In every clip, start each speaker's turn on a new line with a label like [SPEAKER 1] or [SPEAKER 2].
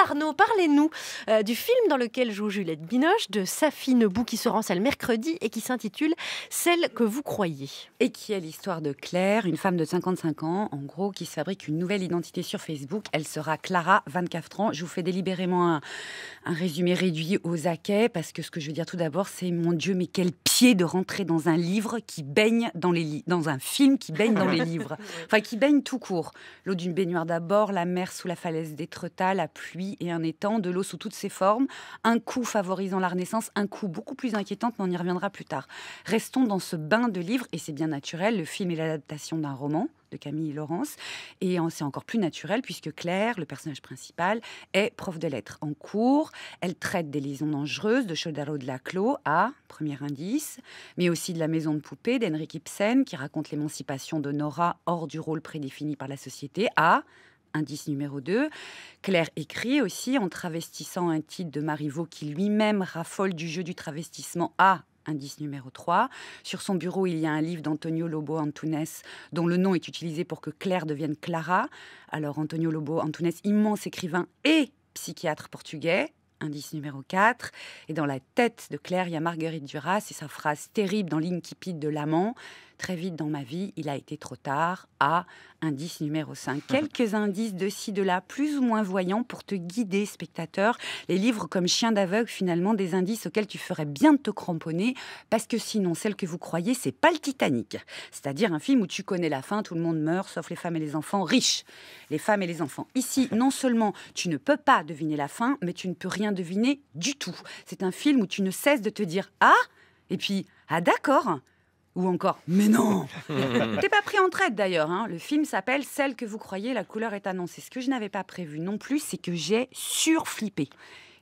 [SPEAKER 1] Arnaud, parlez-nous euh, du film dans lequel joue Juliette Binoche, de fine boue qui se rend celle mercredi et qui s'intitule Celle que vous croyez. Et qui est l'histoire de Claire, une femme de 55 ans, en gros, qui se fabrique une nouvelle identité sur Facebook. Elle sera Clara, 24 ans. Je vous fais délibérément un, un résumé réduit aux acquets, parce que ce que je veux dire tout d'abord, c'est mon Dieu, mais quel pied de rentrer dans un livre qui baigne dans les livres, dans un film qui baigne dans les livres. Enfin, qui baigne tout court. L'eau d'une baignoire d'abord, la mer sous la falaise d'Étretat, la pluie lui et un étang, de l'eau sous toutes ses formes, un coup favorisant la Renaissance, un coup beaucoup plus inquiétant, mais on y reviendra plus tard. Restons dans ce bain de livres, et c'est bien naturel, le film est l'adaptation d'un roman de Camille Laurence. Et c'est encore plus naturel puisque Claire, le personnage principal, est prof de lettres. En cours, elle traite des liaisons dangereuses de Chodaro de la Laclos à, premier indice, mais aussi de la maison de poupée d'Henrik Ibsen qui raconte l'émancipation de Nora hors du rôle prédéfini par la société à, indice numéro 2. Claire écrit aussi en travestissant un titre de Marivaux qui lui-même raffole du jeu du travestissement à indice numéro 3. Sur son bureau, il y a un livre d'Antonio Lobo Antunes dont le nom est utilisé pour que Claire devienne Clara. Alors Antonio Lobo Antunes, immense écrivain et psychiatre portugais, indice numéro 4. Et dans la tête de Claire, il y a Marguerite Duras et sa phrase terrible dans l'incipit de l'amant. Très vite dans ma vie, il a été trop tard. à indice numéro 5. Quelques indices de ci, de là, plus ou moins voyants pour te guider, spectateur. Les livres comme Chien d'aveugle, finalement, des indices auxquels tu ferais bien de te cramponner, parce que sinon, celle que vous croyez, c'est pas le Titanic. C'est-à-dire un film où tu connais la fin, tout le monde meurt, sauf les femmes et les enfants riches. Les femmes et les enfants. Ici, non seulement tu ne peux pas deviner la fin, mais tu ne peux rien deviner du tout. C'est un film où tu ne cesses de te dire Ah et puis Ah d'accord ou encore Mais non T'es pas pris en traite d'ailleurs. Hein. Le film s'appelle Celle que vous croyez, la couleur est annoncée. Ce que je n'avais pas prévu non plus, c'est que j'ai surflippé.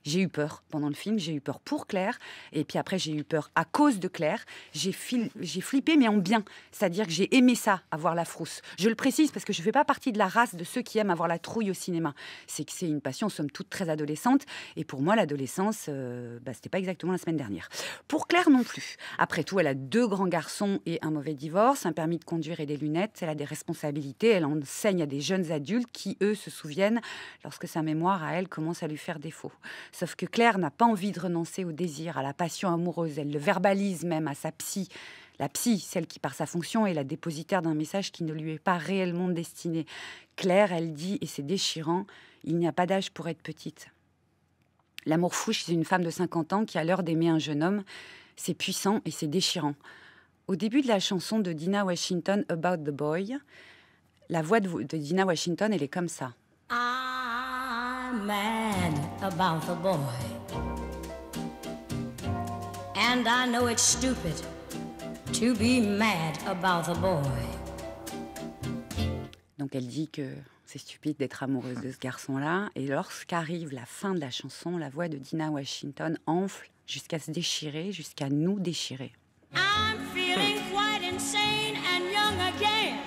[SPEAKER 1] J'ai eu peur pendant le film, j'ai eu peur pour Claire, et puis après j'ai eu peur à cause de Claire. J'ai flippé, mais en bien. C'est-à-dire que j'ai aimé ça, avoir la frousse. Je le précise parce que je ne fais pas partie de la race de ceux qui aiment avoir la trouille au cinéma. C'est que c'est une passion, sommes toute, très adolescente. Et pour moi, l'adolescence, ce euh, bah, c'était pas exactement la semaine dernière. Pour Claire non plus. Après tout, elle a deux grands garçons et un mauvais divorce, un permis de conduire et des lunettes. Elle a des responsabilités. Elle enseigne à des jeunes adultes qui, eux, se souviennent lorsque sa mémoire à elle commence à lui faire défaut. Sauf que Claire n'a pas envie de renoncer au désir, à la passion amoureuse. Elle le verbalise même à sa psy. La psy, celle qui par sa fonction est la dépositaire d'un message qui ne lui est pas réellement destiné. Claire, elle dit, et c'est déchirant, il n'y a pas d'âge pour être petite. L'amour fou chez une femme de 50 ans qui a l'heure d'aimer un jeune homme, c'est puissant et c'est déchirant. Au début de la chanson de Dina Washington About the Boy, la voix de, Dina Washington, elle est comme ça be Donc elle dit que c'est stupide d'être amoureuse de ce garçon-là. Et lorsqu'arrive la fin de la chanson, la voix de Dina Washington enfle jusqu'à se déchirer, jusqu'à nous déchirer. I'm feeling quite insane and young again.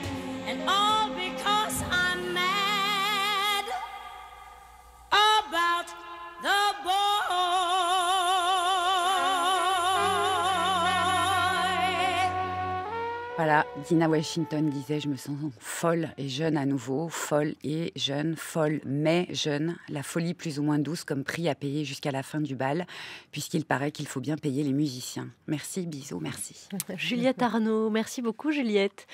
[SPEAKER 1] Voilà, Dina Washington disait Je me sens folle et jeune à nouveau, folle et jeune, folle mais jeune, la folie plus ou moins douce comme prix à payer jusqu'à la fin du bal, puisqu'il paraît qu'il faut bien payer les musiciens. Merci, bisous, merci. Juliette Arnaud, merci beaucoup Juliette.